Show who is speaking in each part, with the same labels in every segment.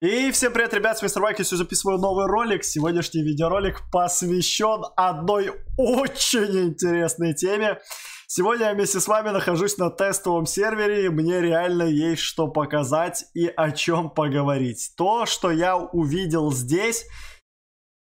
Speaker 1: И всем привет, ребят, с мистер Майк, я сегодня записываю новый ролик. Сегодняшний видеоролик посвящен одной очень интересной теме. Сегодня я вместе с вами нахожусь на тестовом сервере, и мне реально есть что показать и о чем поговорить. То, что я увидел здесь,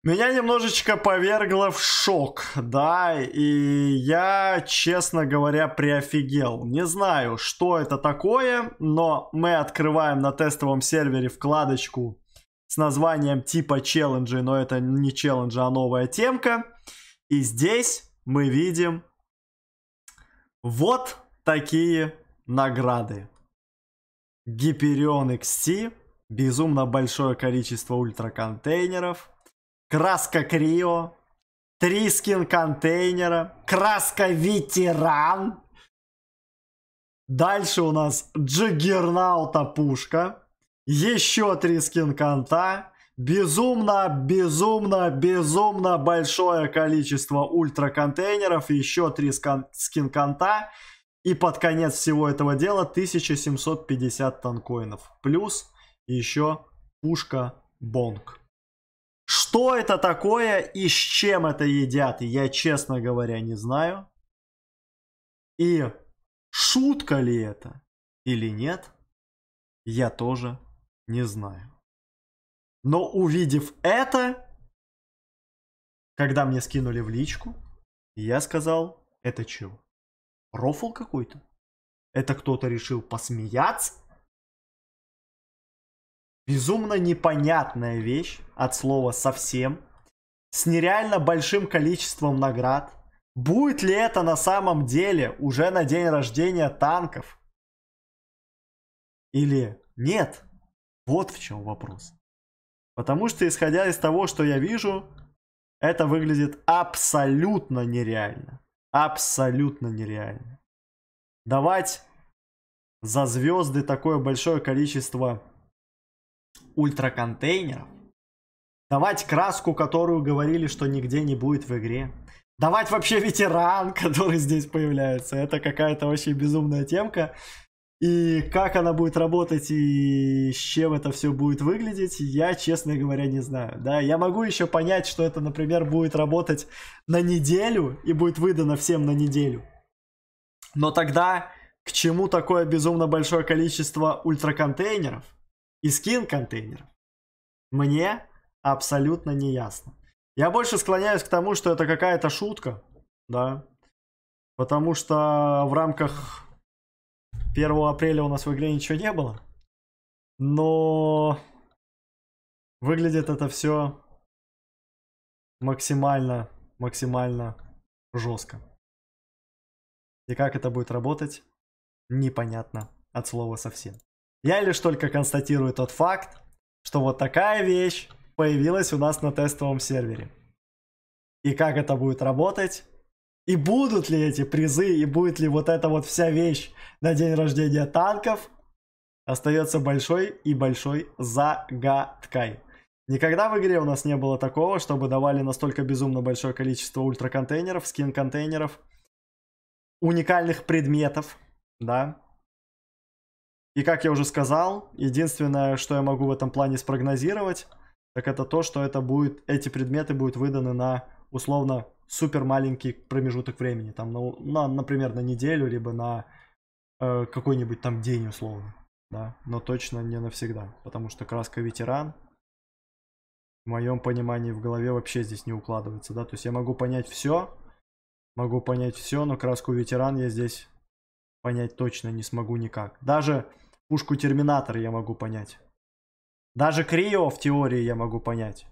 Speaker 1: меня немножечко повергло в шок, да, и я, честно говоря, приофигел. Не знаю, что это такое, но мы открываем на тестовом сервере вкладочку с названием типа челленджи, но это не челленджи, а новая темка. И здесь мы видим вот такие награды. Гиперион XT, безумно большое количество ультраконтейнеров – краска Крио, три скин контейнера, краска Ветеран. Дальше у нас Джиггернаута пушка, еще три скин конта, Безумно, безумно, безумно большое количество ультра контейнеров, еще три скин конта. И под конец всего этого дела 1750 танкоинов. Плюс еще пушка Бонг. Что это такое и с чем это едят, я, честно говоря, не знаю. И шутка ли это или нет, я тоже не знаю. Но увидев это, когда мне скинули в личку, я сказал, это чего? Рофл какой-то? Это кто-то решил посмеяться? Безумно непонятная вещь от слова совсем. С нереально большим количеством наград. Будет ли это на самом деле уже на день рождения танков? Или нет? Вот в чем вопрос. Потому что, исходя из того, что я вижу, это выглядит абсолютно нереально. Абсолютно нереально. Давать за звезды такое большое количество ультраконтейнеров, давать краску, которую говорили, что нигде не будет в игре, давать вообще ветеран, который здесь появляется. Это какая-то очень безумная темка. И как она будет работать и с чем это все будет выглядеть, я, честно говоря, не знаю. Да, я могу еще понять, что это, например, будет работать на неделю и будет выдано всем на неделю. Но тогда к чему такое безумно большое количество ультраконтейнеров? и скин контейнеров, мне абсолютно не ясно. Я больше склоняюсь к тому, что это какая-то шутка, да, потому что в рамках 1 апреля у нас в игре ничего не было, но выглядит это все максимально, максимально жестко. И как это будет работать, непонятно от слова совсем. Я лишь только констатирую тот факт, что вот такая вещь появилась у нас на тестовом сервере. И как это будет работать? И будут ли эти призы, и будет ли вот эта вот вся вещь на день рождения танков, остается большой и большой загадкой. Никогда в игре у нас не было такого, чтобы давали настолько безумно большое количество ультраконтейнеров, скин-контейнеров, уникальных предметов, да. И как я уже сказал, единственное, что я могу в этом плане спрогнозировать, так это то, что это будет, эти предметы будут выданы на условно супер маленький промежуток времени, там, на, на, например, на неделю, либо на э, какой-нибудь там день условно, да, но точно не навсегда, потому что краска ветеран, в моем понимании, в голове вообще здесь не укладывается, да, то есть я могу понять все, могу понять все, но краску ветеран я здесь понять точно не смогу никак. Даже Пушку Терминатор я могу понять. Даже Крио в теории я могу понять.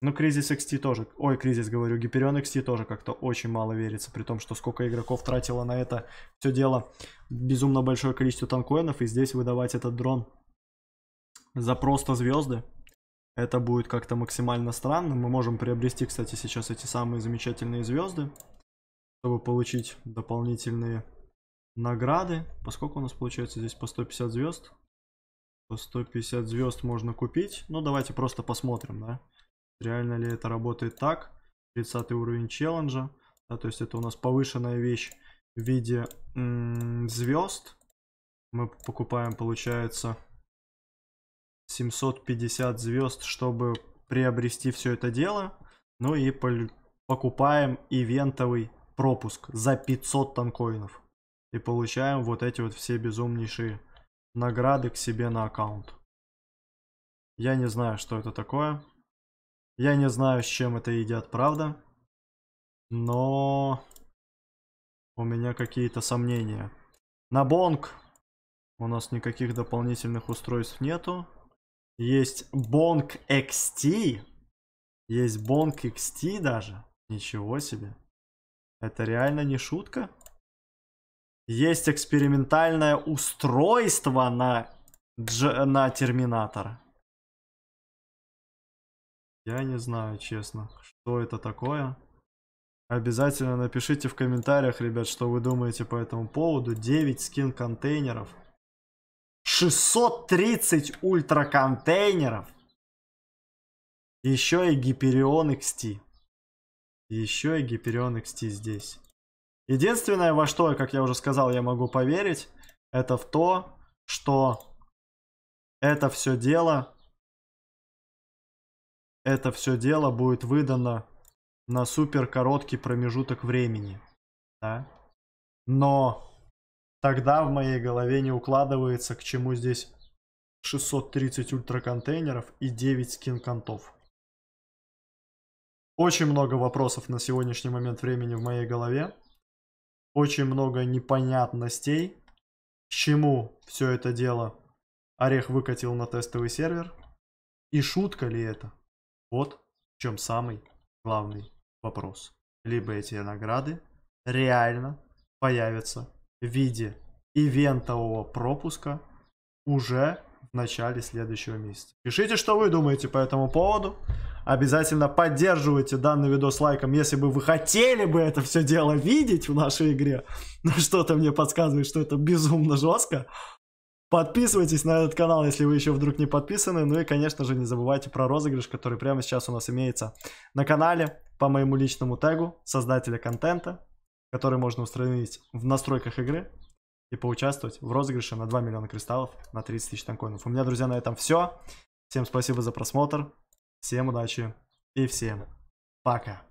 Speaker 1: Ну, Кризис XT тоже. Ой, Кризис, говорю, Гиперион XT тоже как-то очень мало верится. При том, что сколько игроков тратило на это все дело. Безумно большое количество танкоинов. И здесь выдавать этот дрон за просто звезды. Это будет как-то максимально странно. Мы можем приобрести, кстати, сейчас эти самые замечательные звезды, чтобы получить дополнительные награды. Поскольку у нас получается здесь по 150 звезд. По 150 звезд можно купить. Ну, давайте просто посмотрим, да. Реально ли это работает так. 30 уровень челленджа. Да, то есть это у нас повышенная вещь в виде звезд. Мы покупаем, получается, 750 звезд, чтобы приобрести все это дело. Ну и покупаем ивентовый пропуск за 500 танкоинов и получаем вот эти вот все безумнейшие награды к себе на аккаунт. Я не знаю, что это такое. Я не знаю, с чем это едят, правда. Но у меня какие-то сомнения. На бонг у нас никаких дополнительных устройств нету. Есть бонг XT. Есть бонг XT даже. Ничего себе. Это реально не шутка? Есть экспериментальное устройство на, дж... на терминатор. Я не знаю, честно, что это такое. Обязательно напишите в комментариях, ребят, что вы думаете по этому поводу. 9 скин контейнеров. 630 ультра контейнеров. Еще и Гиперион XT. Еще и Гиперион XT здесь. Единственное, во что, как я уже сказал, я могу поверить, это в то, что это все дело, это все дело будет выдано на супер короткий промежуток времени. Да? Но тогда в моей голове не укладывается, к чему здесь 630 ультраконтейнеров и 9 скин-контов. Очень много вопросов на сегодняшний момент времени в моей голове. Очень много непонятностей. К чему все это дело Орех выкатил на тестовый сервер. И шутка ли это? Вот в чем самый главный вопрос. Либо эти награды реально появятся в виде ивентового пропуска уже в начале следующего месяца. Пишите, что вы думаете по этому поводу. Обязательно поддерживайте данный видос лайком, если бы вы хотели бы это все дело видеть в нашей игре. Но что-то мне подсказывает, что это безумно жестко. Подписывайтесь на этот канал, если вы еще вдруг не подписаны. Ну и, конечно же, не забывайте про розыгрыш, который прямо сейчас у нас имеется на канале по моему личному тегу создателя контента, который можно установить в настройках игры и поучаствовать в розыгрыше на 2 миллиона кристаллов на 30 тысяч танкоинов. У меня, друзья, на этом все. Всем спасибо за просмотр, всем удачи и всем пока.